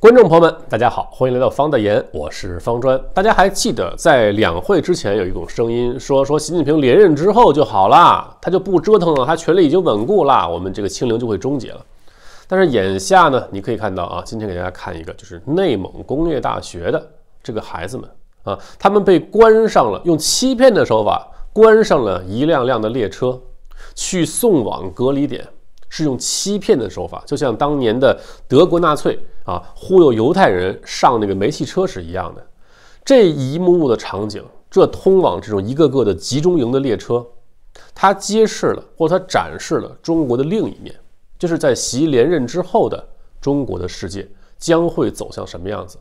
观众朋友们，大家好，欢迎来到方大言，我是方砖。大家还记得在两会之前有一种声音说，说习近平连任之后就好了，他就不折腾了，他权力已经稳固了，我们这个清零就会终结了。但是眼下呢，你可以看到啊，今天给大家看一个，就是内蒙工业大学的这个孩子们啊，他们被关上了，用欺骗的手法关上了一辆辆的列车去送往隔离点，是用欺骗的手法，就像当年的德国纳粹。啊，忽悠犹太人上那个煤气车是一样的，这一幕幕的场景，这通往这种一个个的集中营的列车，它揭示了，或它展示了中国的另一面，就是在习连任之后的中国的世界将会走向什么样子，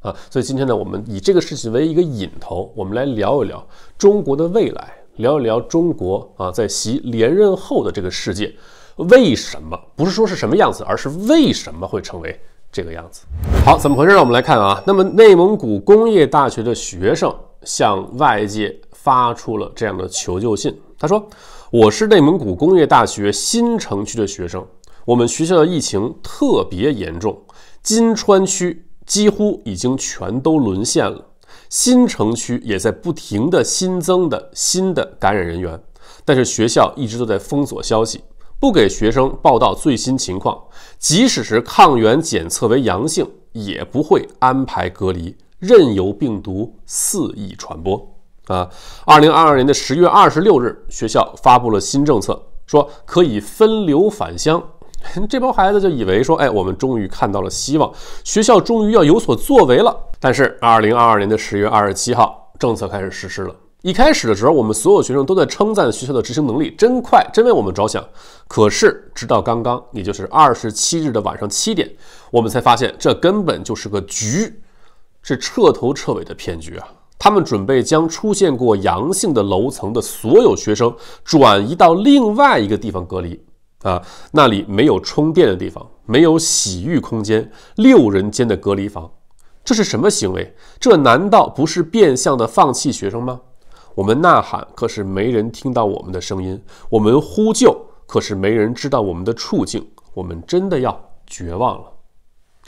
啊，所以今天呢，我们以这个事情为一个引头，我们来聊一聊中国的未来，聊一聊中国啊，在习连任后的这个世界，为什么不是说是什么样子，而是为什么会成为？这个样子，好，怎么回事呢？我们来看啊，那么内蒙古工业大学的学生向外界发出了这样的求救信。他说：“我是内蒙古工业大学新城区的学生，我们学校的疫情特别严重，金川区几乎已经全都沦陷了，新城区也在不停的新增的新的感染人员，但是学校一直都在封锁消息。”不给学生报道最新情况，即使是抗原检测为阳性，也不会安排隔离，任由病毒肆意传播。啊，二零二二年的十月二十六日，学校发布了新政策，说可以分流返乡。这帮孩子就以为说，哎，我们终于看到了希望，学校终于要有所作为了。但是，二零二二年的十月二十七号，政策开始实施了。一开始的时候，我们所有学生都在称赞学校的执行能力真快，真为我们着想。可是，直到刚刚，也就是二十七日的晚上七点，我们才发现这根本就是个局，是彻头彻尾的骗局啊！他们准备将出现过阳性的楼层的所有学生转移到另外一个地方隔离，啊，那里没有充电的地方，没有洗浴空间，六人间的隔离房，这是什么行为？这难道不是变相的放弃学生吗？我们呐喊，可是没人听到我们的声音；我们呼救，可是没人知道我们的处境。我们真的要绝望了，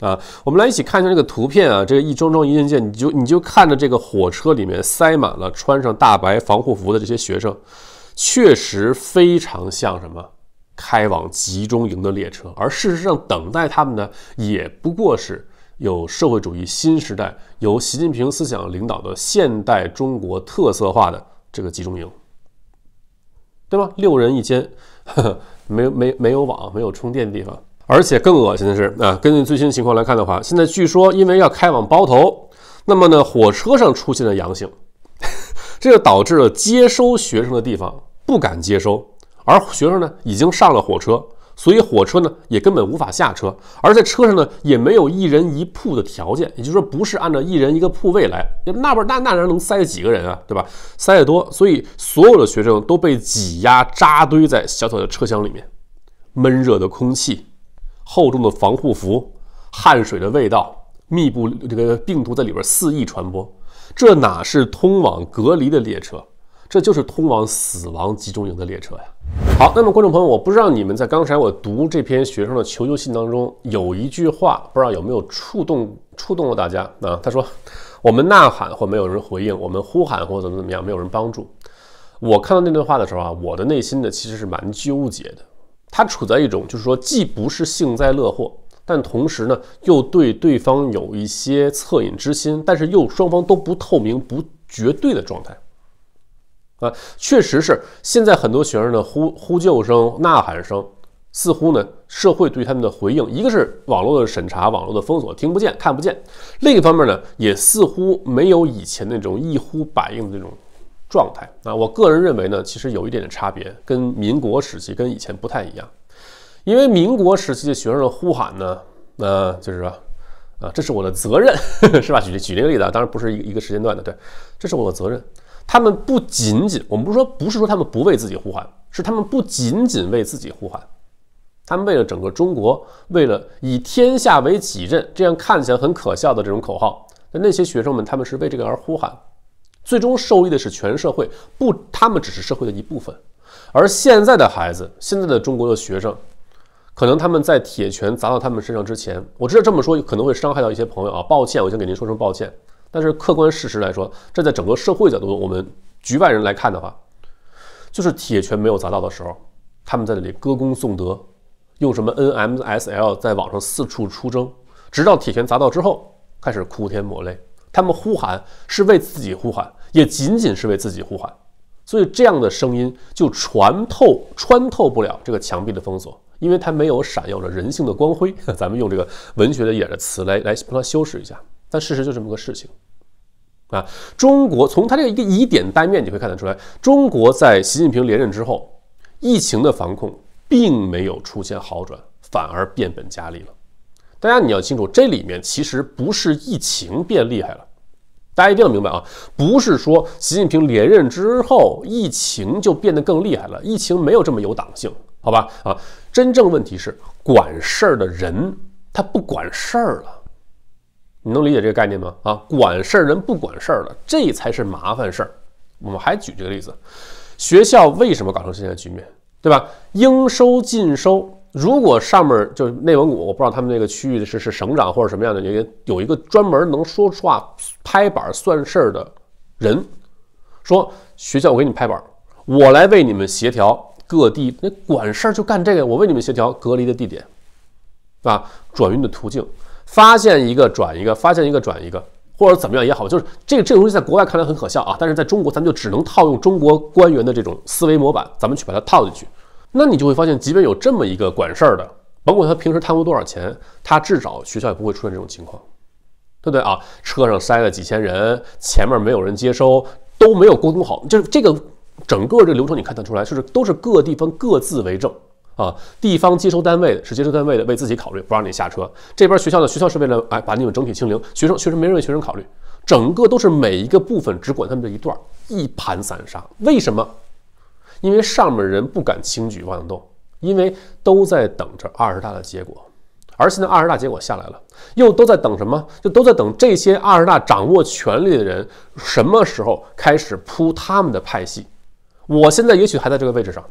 啊！我们来一起看一下这个图片啊，这个一桩桩一件件，你就你就看着这个火车里面塞满了穿上大白防护服的这些学生，确实非常像什么开往集中营的列车。而事实上，等待他们的也不过是。有社会主义新时代，有习近平思想领导的现代中国特色化的这个集中营，对吗？六人一间，呵 呵没没没有网，没有充电地方，而且更恶心的是，啊，根据最新情况来看的话，现在据说因为要开往包头，那么呢，火车上出现了阳性，这就导致了接收学生的地方不敢接收，而学生呢已经上了火车。所以火车呢也根本无法下车，而在车上呢也没有一人一铺的条件，也就是说不是按照一人一个铺位来，那边那那能塞几个人啊，对吧？塞得多，所以所有的学生都被挤压扎堆在小小的车厢里面，闷热的空气，厚重的防护服，汗水的味道，密布这个病毒在里边肆意传播，这哪是通往隔离的列车，这就是通往死亡集中营的列车呀！好，那么观众朋友，我不知道你们在刚才我读这篇学生的求救信当中，有一句话，不知道有没有触动触动过大家？啊，他说：“我们呐喊或没有人回应，我们呼喊或怎么怎么样，没有人帮助。”我看到那段话的时候啊，我的内心呢其实是蛮纠结的。他处在一种就是说，既不是幸灾乐祸，但同时呢，又对对方有一些恻隐之心，但是又双方都不透明、不绝对的状态。确实是，现在很多学生的呼呼救声、呐喊声，似乎呢，社会对他们的回应，一个是网络的审查、网络的封锁，听不见、看不见；另一方面呢，也似乎没有以前那种一呼百应的那种状态。啊，我个人认为呢，其实有一点点差别，跟民国时期跟以前不太一样。因为民国时期的学生的呼喊呢，那就是啊，这是我的责任，是吧？举举这个例子，啊，当然不是一一个时间段的，对，这是我的责任。他们不仅仅，我们不是说，不是说他们不为自己呼喊，是他们不仅仅为自己呼喊，他们为了整个中国，为了以天下为己任，这样看起来很可笑的这种口号，那那些学生们，他们是为这个而呼喊，最终受益的是全社会，不，他们只是社会的一部分。而现在的孩子，现在的中国的学生，可能他们在铁拳砸到他们身上之前，我知道这么说可能会伤害到一些朋友啊，抱歉，我先给您说声抱歉。但是客观事实来说，站在整个社会角度，我们局外人来看的话，就是铁拳没有砸到的时候，他们在这里歌功颂德，用什么 N M S L 在网上四处出征，直到铁拳砸到之后，开始哭天抹泪，他们呼喊是为自己呼喊，也仅仅是为自己呼喊，所以这样的声音就穿透穿透不了这个墙壁的封锁，因为它没有闪耀着人性的光辉。咱们用这个文学的演的词来来帮它修饰一下。但事实就这么个事情，啊，中国从他这个一个以点带面，你可以看得出来，中国在习近平连任之后，疫情的防控并没有出现好转，反而变本加厉了。大家你要清楚，这里面其实不是疫情变厉害了，大家一定要明白啊，不是说习近平连任之后疫情就变得更厉害了，疫情没有这么有党性，好吧？啊，真正问题是管事儿的人他不管事儿了。你能理解这个概念吗？啊，管事儿人不管事儿了，这才是麻烦事儿。我们还举这个例子，学校为什么搞成现在的局面，对吧？应收尽收。如果上面就内蒙古，我不知道他们那个区域是是省长或者什么样的，有一个有一个专门能说话、拍板算事儿的人，说学校我给你拍板，我来为你们协调各地那管事儿就干这个，我为你们协调隔离的地点，啊，转运的途径。发现一个转一个，发现一个转一个，或者怎么样也好，就是这个这个东西在国外看来很可笑啊，但是在中国咱们就只能套用中国官员的这种思维模板，咱们去把它套进去。那你就会发现，即便有这么一个管事儿的，甭管他平时贪污多少钱，他至少学校也不会出现这种情况，对不对啊？车上塞了几千人，前面没有人接收，都没有沟通好，就是这个整个这流程你看得出来，就是都是各地方各自为政。啊，地方接收单位的是接收单位的，为自己考虑，不让你下车。这边学校呢，学校是为了哎，把你们整体清零。学生学生没人为学生考虑，整个都是每一个部分只管他们这一段，一盘散沙。为什么？因为上面人不敢轻举妄动，因为都在等着二十大的结果。而现在二十大结果下来了，又都在等什么？就都在等这些二十大掌握权力的人什么时候开始铺他们的派系。我现在也许还在这个位置上，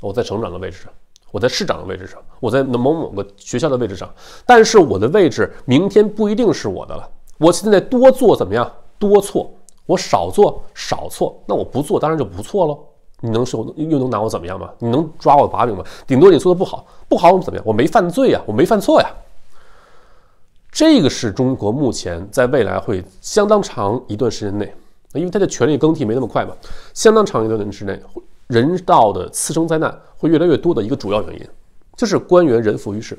我在成长的位置上。我在市长的位置上，我在某某个学校的位置上，但是我的位置明天不一定是我的了。我现在多做怎么样？多错，我少做少错，那我不做当然就不错喽。你能说又能拿我怎么样吗？你能抓我把柄吗？顶多你做的不好，不好我们怎么样？我没犯罪啊，我没犯错呀。这个是中国目前在未来会相当长一段时间内，因为它的权力更替没那么快嘛，相当长一段时间内，人道的次生灾难。会越来越多的一个主要原因，就是官员人浮于事，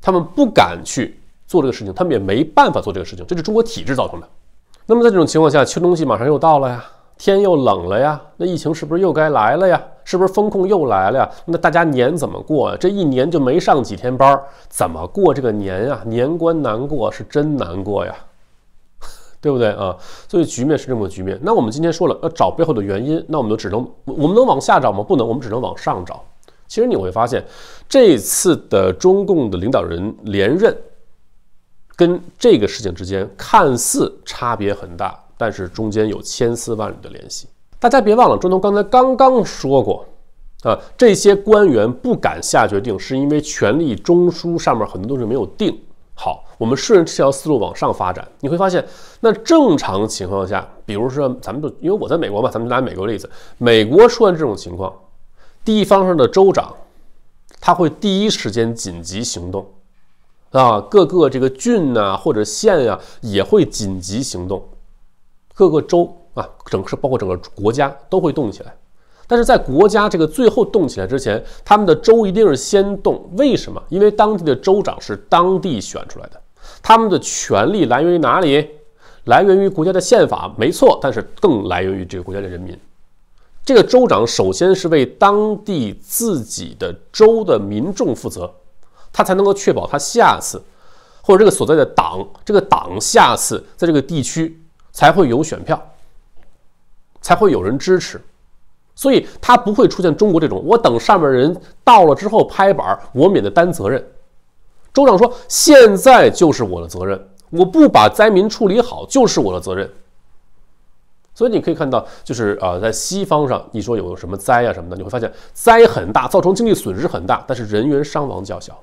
他们不敢去做这个事情，他们也没办法做这个事情，这是中国体制造成的。那么在这种情况下，秋冬季马上又到了呀，天又冷了呀，那疫情是不是又该来了呀？是不是风控又来了呀？那大家年怎么过呀？这一年就没上几天班，怎么过这个年啊？年关难过是真难过呀。对不对啊？所以局面是这么个局面。那我们今天说了要找背后的原因，那我们就只能，我们能往下找吗？不能，我们只能往上找。其实你会发现，这次的中共的领导人连任，跟这个事情之间看似差别很大，但是中间有千丝万缕的联系。大家别忘了，中东刚才刚刚说过啊，这些官员不敢下决定，是因为权力中枢上面很多东西没有定好。我们顺着这条思路往上发展，你会发现，那正常情况下，比如说咱们都因为我在美国嘛，咱们拿美国例子，美国出现这种情况，地方上的州长他会第一时间紧急行动，啊，各个这个郡啊或者县啊也会紧急行动，各个州啊整个包括整个国家都会动起来，但是在国家这个最后动起来之前，他们的州一定是先动，为什么？因为当地的州长是当地选出来的。他们的权利来源于哪里？来源于国家的宪法，没错。但是更来源于这个国家的人民。这个州长首先是为当地自己的州的民众负责，他才能够确保他下次，或者这个所在的党，这个党下次在这个地区才会有选票，才会有人支持。所以他不会出现中国这种，我等上面人到了之后拍板，我免得担责任。州长说：“现在就是我的责任，我不把灾民处理好就是我的责任。所以你可以看到，就是啊，在西方上，你说有什么灾啊什么的，你会发现灾很大，造成经济损失很大，但是人员伤亡较小。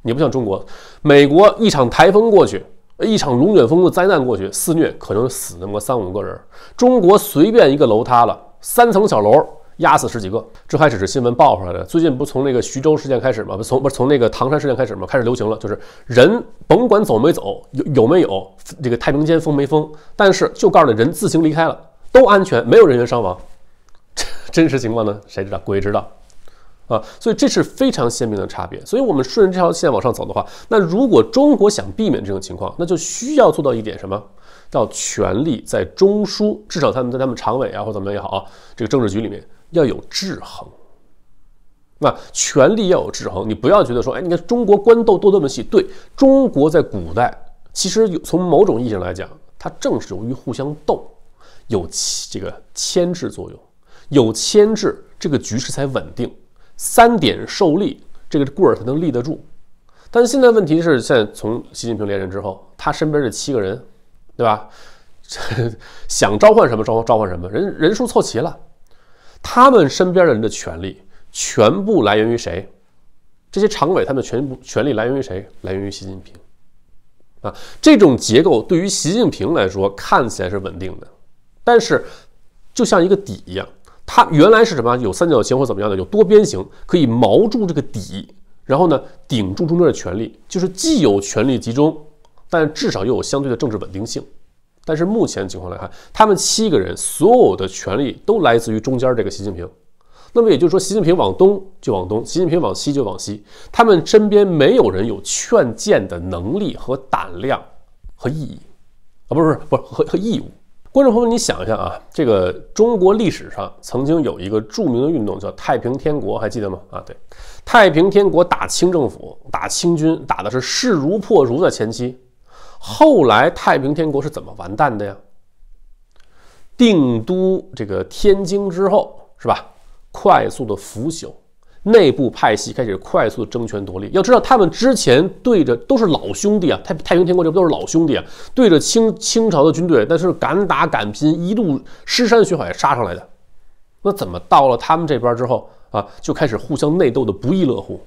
你不像中国，美国一场台风过去，一场龙卷风的灾难过去肆虐，可能死那么三五个人；中国随便一个楼塌了，三层小楼。”压死十几个，这还只是新闻报出来的。最近不从那个徐州事件开始吗？不从不是从那个唐山事件开始吗？开始流行了，就是人甭管走没走，有有没有这个太平间封没封，但是就告诉人自行离开了，都安全，没有人员伤亡。真实情况呢？谁知道？鬼知道啊！所以这是非常鲜明的差别。所以，我们顺着这条线往上走的话，那如果中国想避免这种情况，那就需要做到一点，什么叫权力在中枢，至少他们在他们常委啊或怎么样也好啊，这个政治局里面。要有制衡，那权力要有制衡。你不要觉得说，哎，你看中国官斗斗这么细。对，中国在古代，其实从某种意义上来讲，它正是由于互相斗，有这个牵制作用，有牵制，这个局势才稳定。三点受力，这个棍儿才能立得住。但现在问题是，现在从习近平连任之后，他身边这七个人，对吧？想召唤什么召召唤什么，人人数凑齐了。他们身边的人的权利全部来源于谁？这些常委他们全部权力来源于谁？来源于习近平啊！这种结构对于习近平来说看起来是稳定的，但是就像一个底一样，它原来是什么？有三角形或怎么样的？有多边形可以锚住这个底，然后呢顶住中间的权利，就是既有权力集中，但至少又有相对的政治稳定性。但是目前情况来看，他们七个人所有的权力都来自于中间这个习近平。那么也就是说，习近平往东就往东，习近平往西就往西。他们身边没有人有劝谏的能力和胆量和意义，啊，不是不是不是和和义务。观众朋友，你想一下啊，这个中国历史上曾经有一个著名的运动叫太平天国，还记得吗？啊，对，太平天国打清政府、打清军，打的是势如破竹的前期。后来太平天国是怎么完蛋的呀？定都这个天津之后，是吧？快速的腐朽，内部派系开始快速争权夺利。要知道他们之前对着都是老兄弟啊，太太平天国这都是老兄弟啊，对着清清朝的军队，但是敢打敢拼，一路尸山血海杀上来的。那怎么到了他们这边之后啊，就开始互相内斗的不亦乐乎？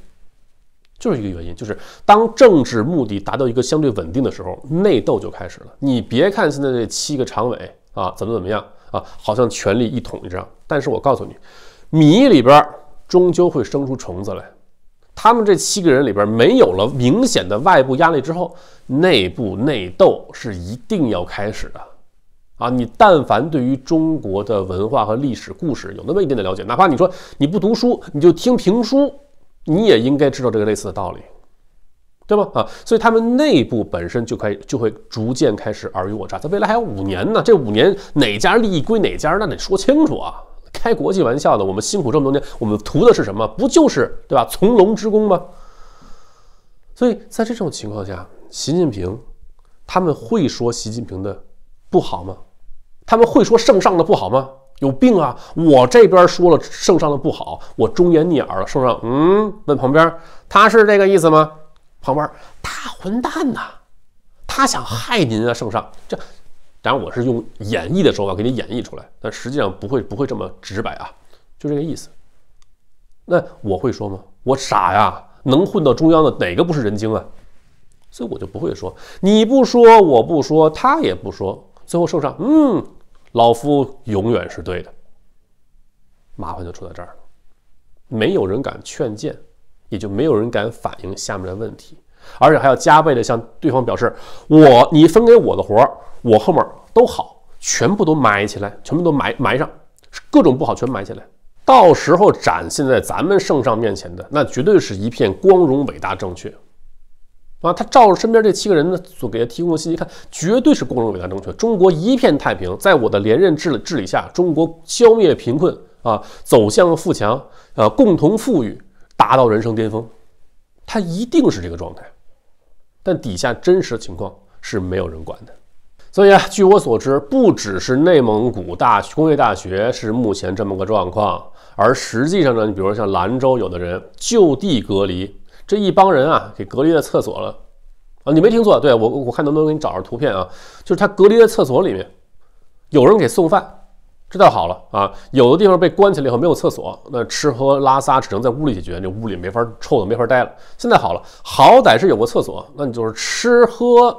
就是一个原因，就是当政治目的达到一个相对稳定的时候，内斗就开始了。你别看现在这七个常委啊，怎么怎么样啊，好像权力一统这样，但是我告诉你，米里边终究会生出虫子来。他们这七个人里边没有了明显的外部压力之后，内部内斗是一定要开始的。啊，你但凡对于中国的文化和历史故事有那么一定的了解，哪怕你说你不读书，你就听评书。你也应该知道这个类似的道理，对吗？啊，所以他们内部本身就开就会逐渐开始尔虞我诈。在未来还有五年呢，这五年哪家利益归哪家，那得说清楚啊！开国际玩笑的，我们辛苦这么多年，我们图的是什么？不就是对吧？从龙之功吗？所以在这种情况下，习近平他们会说习近平的不好吗？他们会说圣上的不好吗？有病啊！我这边说了圣上的不好，我忠言逆耳了。圣上，嗯，问旁边，他是这个意思吗？旁边，大混蛋呐！他想害您啊，圣上。这，当然我是用演绎的手法给你演绎出来，但实际上不会不会这么直白啊，就这个意思。那我会说吗？我傻呀，能混到中央的哪个不是人精啊？所以我就不会说，你不说，我不说，他也不说，最后圣上，嗯。老夫永远是对的，麻烦就出在这儿了。没有人敢劝谏，也就没有人敢反映下面的问题，而且还要加倍的向对方表示：我你分给我的活儿，我后面都好，全部都埋起来，全部都埋埋上，各种不好全埋起来。到时候展现在咱们圣上面前的，那绝对是一片光荣、伟大、正确。啊，他照着身边这七个人呢所给他提供的信息看，绝对是共荣伟大正确，中国一片太平。在我的连任治理治理下，中国消灭贫困啊，走向富强，呃，共同富裕，达到人生巅峰，他一定是这个状态。但底下真实情况是没有人管的。所以啊，据我所知，不只是内蒙古大工业大学是目前这么个状况，而实际上呢，你比如像兰州，有的人就地隔离。这一帮人啊，给隔离在厕所了，啊，你没听错，对我，我看能不能给你找着图片啊，就是他隔离在厕所里面，有人给送饭，这倒好了啊，有的地方被关起来以后没有厕所，那吃喝拉撒只能在屋里解决，那屋里没法臭的，没法待了。现在好了，好歹是有个厕所，那你就是吃喝，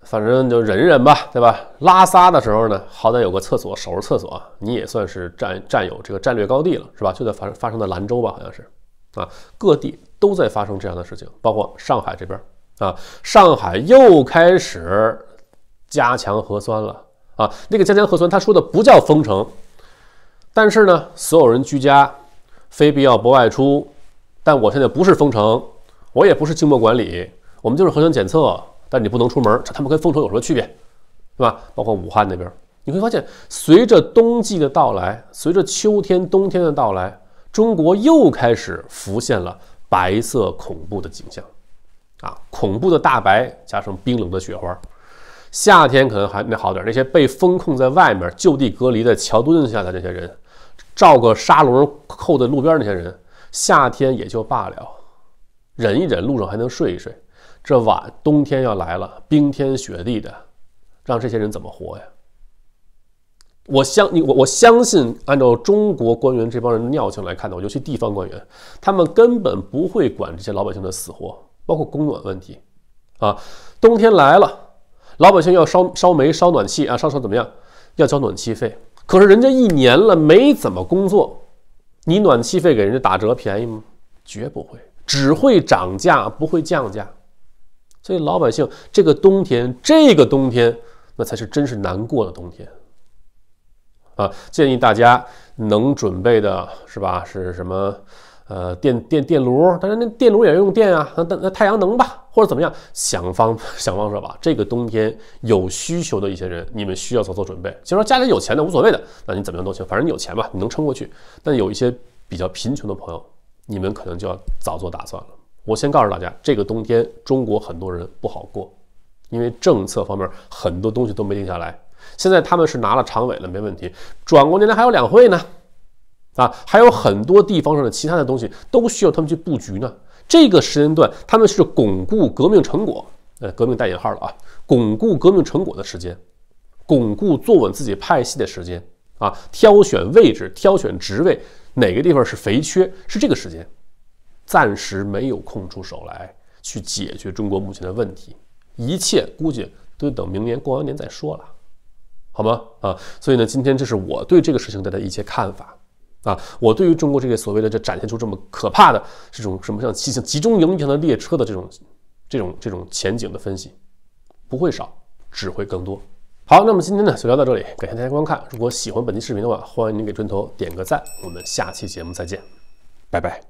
反正就忍忍吧，对吧？拉撒的时候呢，好歹有个厕所，守着厕所，你也算是占占有这个战略高地了，是吧？就在发发生的兰州吧，好像是。啊，各地都在发生这样的事情，包括上海这边儿啊，上海又开始加强核酸了啊。那个加强核酸，他说的不叫封城，但是呢，所有人居家，非必要不外出。但我现在不是封城，我也不是静默管理，我们就是核酸检测，但你不能出门。这他们跟封城有什么区别，是吧？包括武汉那边儿，你会发现，随着冬季的到来，随着秋天、冬天的到来。中国又开始浮现了白色恐怖的景象，啊，恐怖的大白加上冰冷的雪花，夏天可能还那好点，那些被封控在外面就地隔离的桥墩下的那些人，照个沙笼扣在路边那些人，夏天也就罢了，忍一忍，路上还能睡一睡，这晚冬天要来了，冰天雪地的，让这些人怎么活呀？我相你我我相信，按照中国官员这帮人的尿性来看话，尤其地方官员，他们根本不会管这些老百姓的死活，包括供暖问题啊。冬天来了，老百姓要烧烧煤烧暖气啊，烧烧怎么样？要交暖气费。可是人家一年了没怎么工作，你暖气费给人家打折便宜吗？绝不会，只会涨价不会降价。所以老百姓这个冬天，这个冬天那才是真是难过的冬天。啊，建议大家能准备的，是吧？是什么？呃，电电电炉，但是那电炉也要用电啊。那那太阳能吧，或者怎么样，想方 想方设法。这个冬天有需求的一些人，你们需要早做准备。就说家里有钱的无所谓的，那你怎么样都行，反正你有钱吧，你能撑过去。但有一些比较贫穷的朋友，你们可能就要早做打算了。我先告诉大家，这个冬天中国很多人不好过，因为政策方面很多东西都没定下来。现在他们是拿了常委了，没问题。转过年来还有两会呢，啊，还有很多地方上的其他的东西都需要他们去布局呢。这个时间段他们是巩固革命成果，呃，革命带引号了啊，巩固革命成果的时间，巩固坐稳自己派系的时间啊，挑选位置、挑选职位，哪个地方是肥缺，是这个时间，暂时没有空出手来去解决中国目前的问题，一切估计都等明年过完年再说了。好吗？啊，所以呢，今天这是我对这个事情的一些看法，啊，我对于中国这个所谓的这展现出这么可怕的这种什么像集集中营一样的列车的这种这种这种前景的分析，不会少，只会更多。好，那么今天呢就聊到这里，感谢大家观看。如果喜欢本期视频的话，欢迎您给砖头点个赞。我们下期节目再见，拜拜。